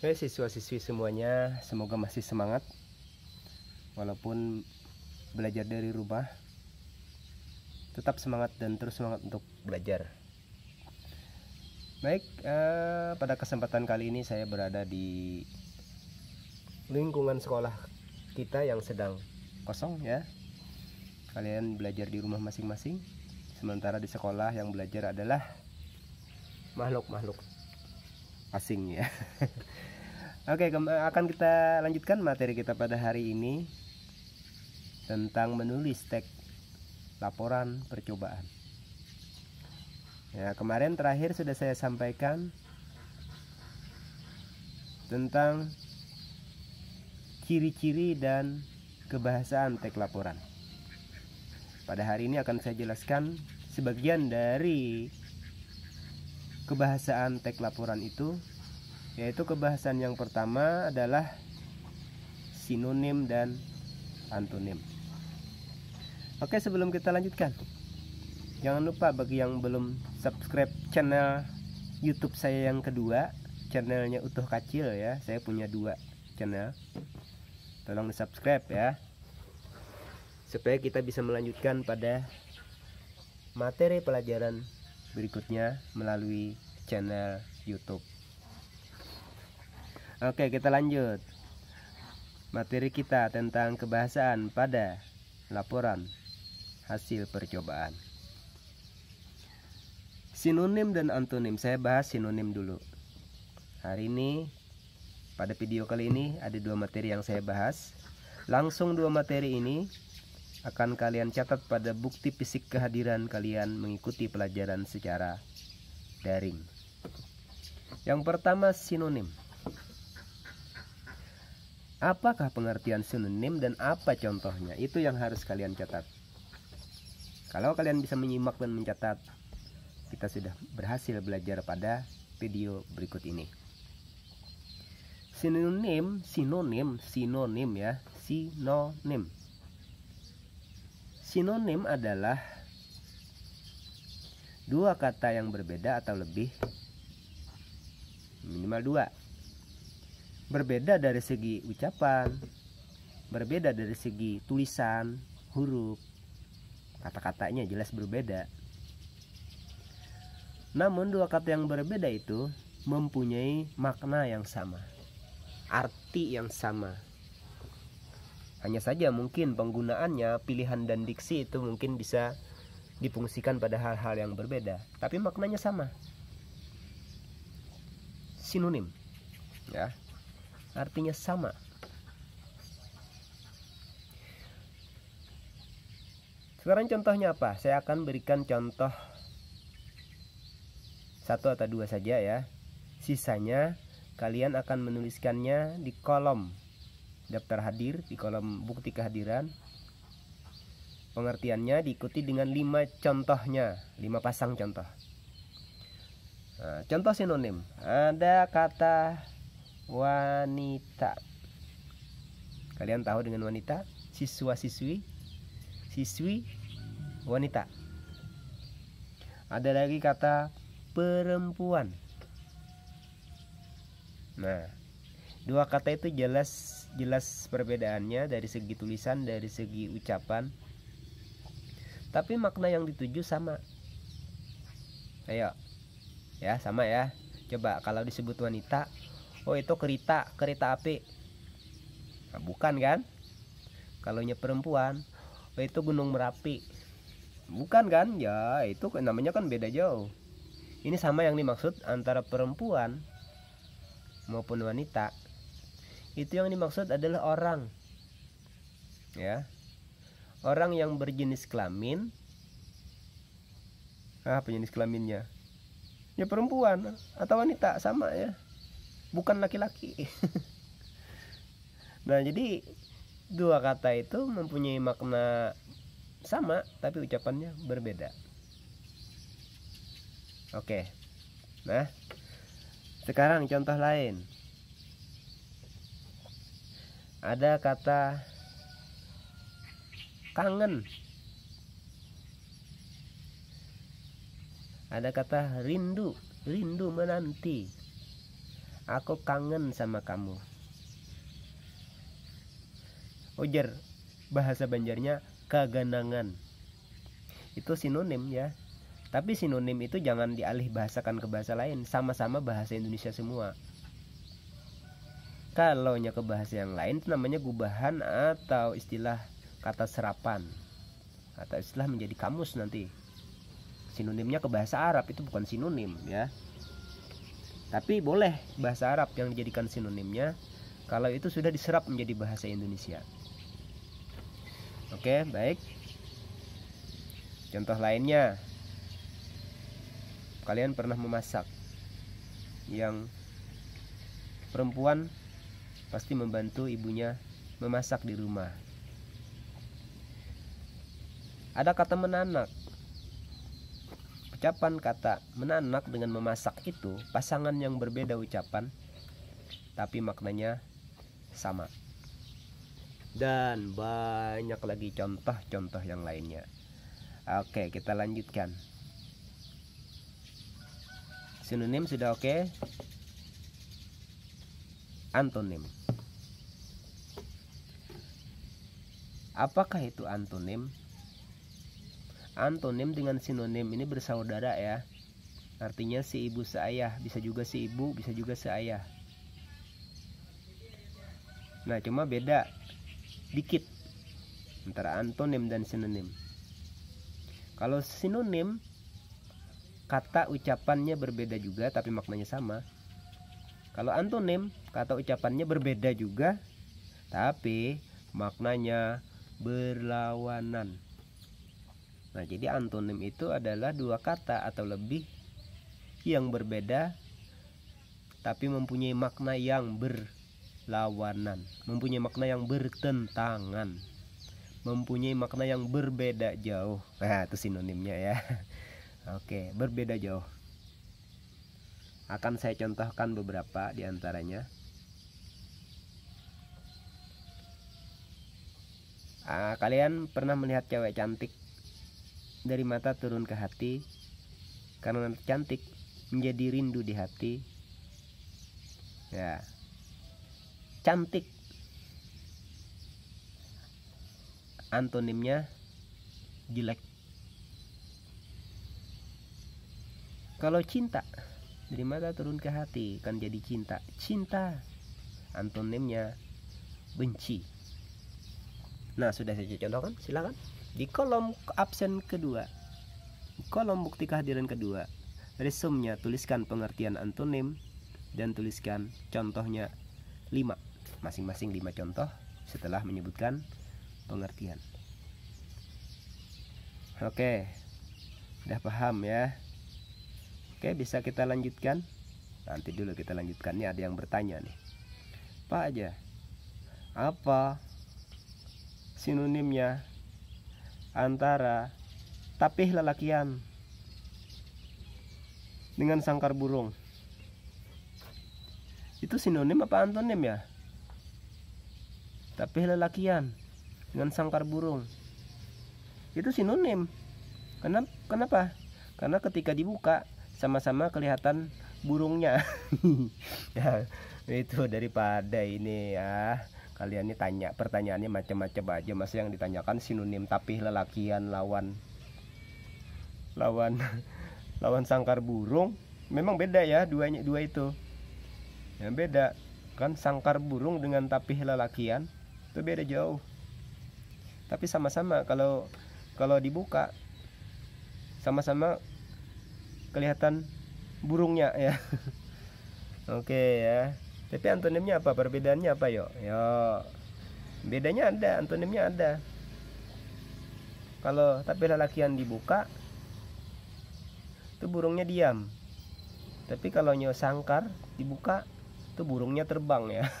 Oke siswa-siswi semuanya semoga masih semangat Walaupun belajar dari rumah Tetap semangat dan terus semangat untuk belajar Baik eh, pada kesempatan kali ini saya berada di lingkungan sekolah kita yang sedang kosong ya Kalian belajar di rumah masing-masing Sementara di sekolah yang belajar adalah makhluk-makhluk asing ya Oke akan kita lanjutkan materi kita pada hari ini tentang menulis teks laporan percobaan ya kemarin terakhir sudah saya sampaikan tentang ciri-ciri dan kebahasaan teks laporan pada hari ini akan saya jelaskan sebagian dari kebahasaan teks laporan itu yaitu kebahasan yang pertama adalah sinonim dan antonim. Oke, sebelum kita lanjutkan. Jangan lupa bagi yang belum subscribe channel YouTube saya yang kedua, channelnya Utuh Kacil ya. Saya punya dua channel. Tolong di-subscribe ya. Supaya kita bisa melanjutkan pada materi pelajaran berikutnya melalui channel YouTube. Oke, kita lanjut. Materi kita tentang kebahasaan pada laporan hasil percobaan. Sinonim dan antonim, saya bahas sinonim dulu. Hari ini pada video kali ini ada dua materi yang saya bahas. Langsung dua materi ini akan kalian catat pada bukti fisik kehadiran kalian mengikuti pelajaran secara daring. Yang pertama sinonim. Apakah pengertian sinonim dan apa contohnya? Itu yang harus kalian catat. Kalau kalian bisa menyimak dan mencatat, kita sudah berhasil belajar pada video berikut ini. Sinonim, sinonim, sinonim ya, sinonim Sinonim adalah dua kata yang berbeda atau lebih, minimal dua. Berbeda dari segi ucapan, berbeda dari segi tulisan, huruf, kata-katanya jelas berbeda. Namun dua kata yang berbeda itu mempunyai makna yang sama, arti yang sama. Hanya saja mungkin penggunaannya, pilihan dan diksi itu mungkin bisa dipungsikan pada hal-hal yang berbeda, tapi maknanya sama. Sinonim. Ya. Artinya sama. Sekarang contohnya apa? Saya akan berikan contoh satu atau dua saja ya. Sisanya kalian akan menuliskannya di kolom daftar hadir di kolom bukti kehadiran. Pengertiannya diikuti dengan lima contohnya, lima pasang contoh. Nah, contoh sinonim, ada kata wanita. Kalian tahu dengan wanita? Siswa-siswi, siswi, wanita. Ada lagi kata perempuan. Nah, Dua kata itu jelas jelas perbedaannya dari segi tulisan, dari segi ucapan. Tapi makna yang dituju sama. Ayo. Ya, sama ya. Coba kalau disebut wanita, oh itu kereta, kereta api. Nah, bukan kan? kalau nya perempuan, oh itu gunung Merapi. Bukan kan? Ya, itu kan namanya kan beda jauh. Ini sama yang dimaksud antara perempuan maupun wanita itu yang dimaksud adalah orang ya orang yang berjenis kelamin ah, apa ah, jenis kelaminnya ya perempuan atau wanita sama ya bukan laki-laki nah jadi dua kata itu mempunyai makna sama tapi ucapannya berbeda oke nah sekarang contoh lain ada kata kangen ada kata rindu rindu menanti aku kangen sama kamu ujar bahasa banjarnya kegenangan itu sinonim ya tapi sinonim itu jangan dialih bahasakan ke bahasa lain sama-sama bahasa Indonesia semua kalau nya ke bahasa yang lain itu namanya gubahan atau istilah kata serapan atau istilah menjadi kamus nanti sinonimnya ke bahasa Arab itu bukan sinonim ya tapi boleh bahasa Arab yang dijadikan sinonimnya kalau itu sudah diserap menjadi bahasa Indonesia oke baik contoh lainnya kalian pernah memasak yang perempuan pasti membantu ibunya memasak di rumah. Ada kata menanak. Ucapan kata menanak dengan memasak itu pasangan yang berbeda ucapan tapi maknanya sama. Dan banyak lagi contoh-contoh yang lainnya. Oke, kita lanjutkan. Sinonim sudah oke antonim. Apakah itu antonim? Antonim dengan sinonim ini bersaudara ya. Artinya si ibu seayah, bisa juga si ibu, bisa juga seayah. Nah, cuma beda dikit antara antonim dan sinonim. Kalau sinonim kata ucapannya berbeda juga tapi maknanya sama. Kalau antonim, kata ucapannya berbeda juga, tapi maknanya berlawanan. Nah, jadi antonim itu adalah dua kata atau lebih yang berbeda tapi mempunyai makna yang berlawanan, mempunyai makna yang bertentangan, mempunyai makna yang berbeda jauh. Nah, itu sinonimnya ya. Oke, berbeda jauh. Akan saya contohkan beberapa di antaranya. Ah, kalian pernah melihat cewek cantik dari mata turun ke hati karena cantik menjadi rindu di hati. Ya. Cantik. Antonimnya jelek. Kalau cinta dari mata turun ke hati kan jadi cinta. Cinta. Antonimnya benci. Nah, sudah saya contohkan, silakan. Di kolom absen kedua, kolom bukti kehadiran kedua, resumnya tuliskan pengertian antonim dan tuliskan contohnya 5. Masing-masing 5 contoh setelah menyebutkan pengertian. Oke. sudah paham ya? Oke, bisa kita lanjutkan. Nanti dulu kita lanjutkan. Ini ada yang bertanya nih. Pak aja. Apa sinonimnya antara tapih lelakian dengan sangkar burung? Itu sinonim apa antonim ya? Tapih lelakian dengan sangkar burung. Itu sinonim. Kenapa? Kenapa? Karena ketika dibuka sama-sama kelihatan burungnya ya itu daripada ini ya kalian ini tanya pertanyaannya macam-macam aja masih yang ditanyakan sinonim tapi lelakian lawan lawan lawan sangkar burung memang beda ya duanya dua itu yang beda kan sangkar burung dengan tapi lelakian itu beda jauh tapi sama-sama kalau kalau dibuka sama-sama kelihatan burungnya ya oke ya tapi antonimnya apa perbedaannya apa yo yo bedanya ada antonimnya ada kalau tapi lalakian dibuka itu burungnya diam tapi kalau nyo sangkar dibuka itu burungnya terbang ya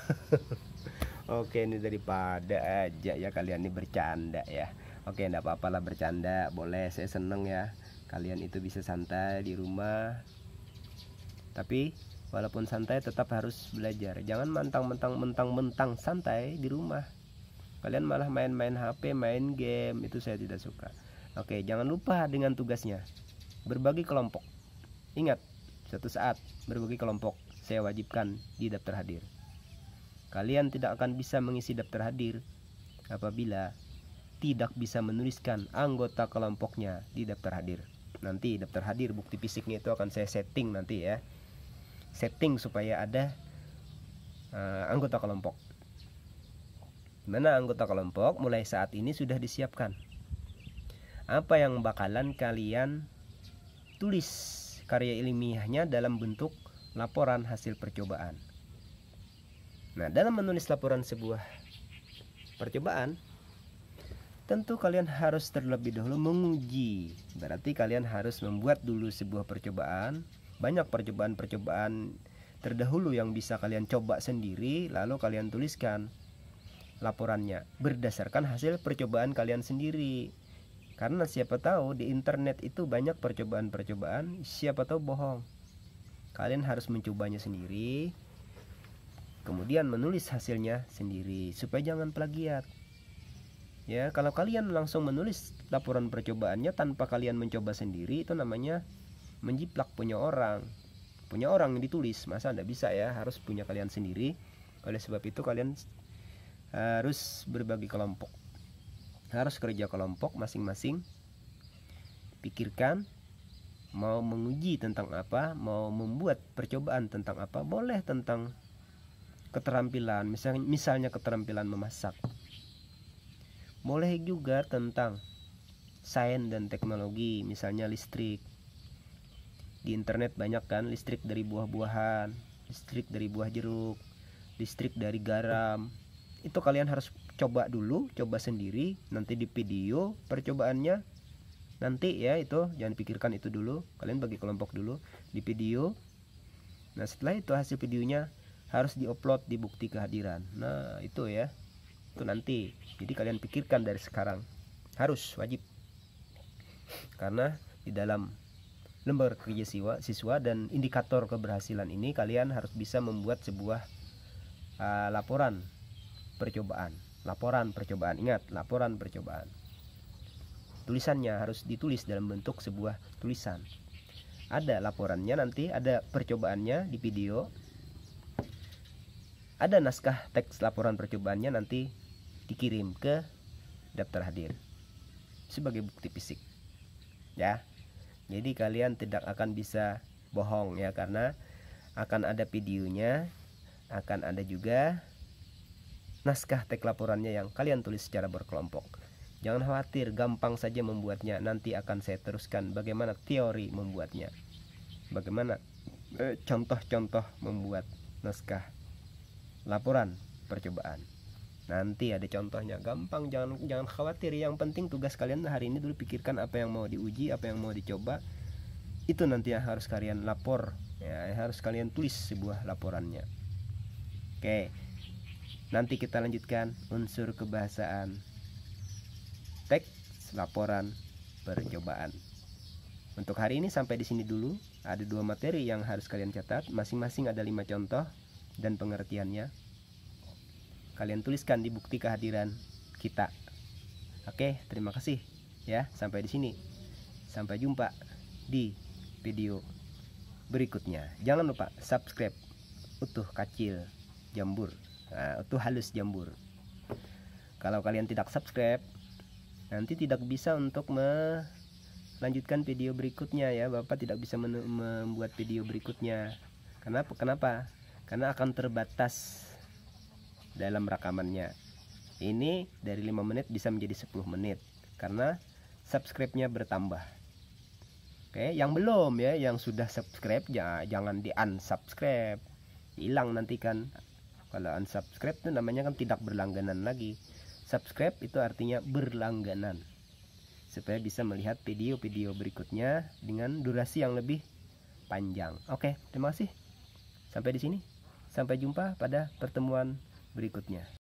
Oke ini daripada aja ya kalian ini bercanda ya Oke ndak apa-apa lah bercanda boleh saya seneng ya kalian itu bisa santai di rumah tapi walaupun santai tetap harus belajar jangan mentang-mentang mentang-mentang santai di rumah kalian malah main-main HP main game itu saya tidak suka oke jangan lupa dengan tugasnya berbagi kelompok ingat suatu saat berbagi kelompok saya wajibkan di daftar hadir kalian tidak akan bisa mengisi daftar hadir apabila tidak bisa menuliskan anggota kelompoknya di daftar hadir nanti daftar hadir bukti fisiknya itu akan saya setting nanti ya setting supaya ada uh, anggota kelompok mana anggota kelompok mulai saat ini sudah disiapkan apa yang bakalan kalian tulis karya ilmiahnya dalam bentuk laporan hasil percobaan nah dalam menulis laporan sebuah percobaan tentu kalian harus terlebih dahulu menguji. Berarti kalian harus membuat dulu sebuah percobaan. Banyak percobaan-percobaan terdahulu yang bisa kalian coba sendiri, lalu kalian tuliskan laporannya berdasarkan hasil percobaan kalian sendiri. Karena siapa tahu di internet itu banyak percobaan-percobaan, siapa tahu bohong. Kalian harus mencobanya sendiri, kemudian menulis hasilnya sendiri supaya jangan plagiat ya kalau kalian langsung menulis laporan percobaannya tanpa kalian mencoba sendiri itu namanya menjiplak punya orang punya orang yang ditulis masa anda bisa ya harus punya kalian sendiri oleh sebab itu kalian harus berbagi kelompok harus kerja kelompok masing-masing pikirkan mau menguji tentang apa mau membuat percobaan tentang apa boleh tentang keterampilan misalnya misalnya keterampilan memasak boleh juga tentang sains dan teknologi, misalnya listrik. Di internet banyak kan listrik dari buah-buahan, listrik dari buah jeruk, listrik dari garam. Itu kalian harus coba dulu, coba sendiri, nanti di video percobaannya nanti ya itu jangan pikirkan itu dulu kalian bagi kelompok dulu di video nah setelah itu hasil videonya harus diupload di bukti kehadiran nah itu ya itu nanti jadi kalian pikirkan dari sekarang harus wajib karena di dalam lembar kerja siswa, siswa dan indikator keberhasilan ini kalian harus bisa membuat sebuah uh, laporan percobaan laporan percobaan ingat laporan percobaan tulisannya harus ditulis dalam bentuk sebuah tulisan ada laporannya nanti ada percobaannya di video ada naskah teks laporan percobaannya nanti dikirim ke daftar hadir sebagai bukti fisik ya jadi kalian tidak akan bisa bohong ya karena akan ada videonya akan ada juga naskah teks laporannya yang kalian tulis secara berkelompok jangan khawatir gampang saja membuatnya nanti akan saya teruskan bagaimana teori membuatnya bagaimana eh, contoh-contoh eh, membuat naskah laporan percobaan nanti ada contohnya gampang jangan jangan khawatir yang penting tugas kalian hari ini dulu pikirkan apa yang mau diuji apa yang mau dicoba itu nanti yang harus kalian lapor ya harus kalian tulis sebuah laporannya oke nanti kita lanjutkan unsur kebahasaan teks laporan percobaan untuk hari ini sampai di sini dulu ada dua materi yang harus kalian catat masing-masing ada lima contoh dan pengertiannya kalian tuliskan di bukti kehadiran kita. Oke, terima kasih ya. Sampai di sini. Sampai jumpa di video berikutnya. Jangan lupa subscribe utuh kacil jambur, nah, utuh halus jambur. Kalau kalian tidak subscribe, nanti tidak bisa untuk melanjutkan video berikutnya ya. Bapak tidak bisa membuat video berikutnya. Kenapa? Kenapa? Karena akan terbatas dalam rekamannya. Ini dari 5 menit bisa menjadi 10 menit karena subscribe-nya bertambah. Oke, yang belum ya, yang sudah subscribe ya, jangan di unsubscribe. Hilang nanti kan. Kalau unsubscribe itu namanya kan tidak berlangganan lagi. Subscribe itu artinya berlangganan. Supaya bisa melihat video-video berikutnya dengan durasi yang lebih panjang. Oke, terima kasih. Sampai di sini. Sampai jumpa pada pertemuan berikutnya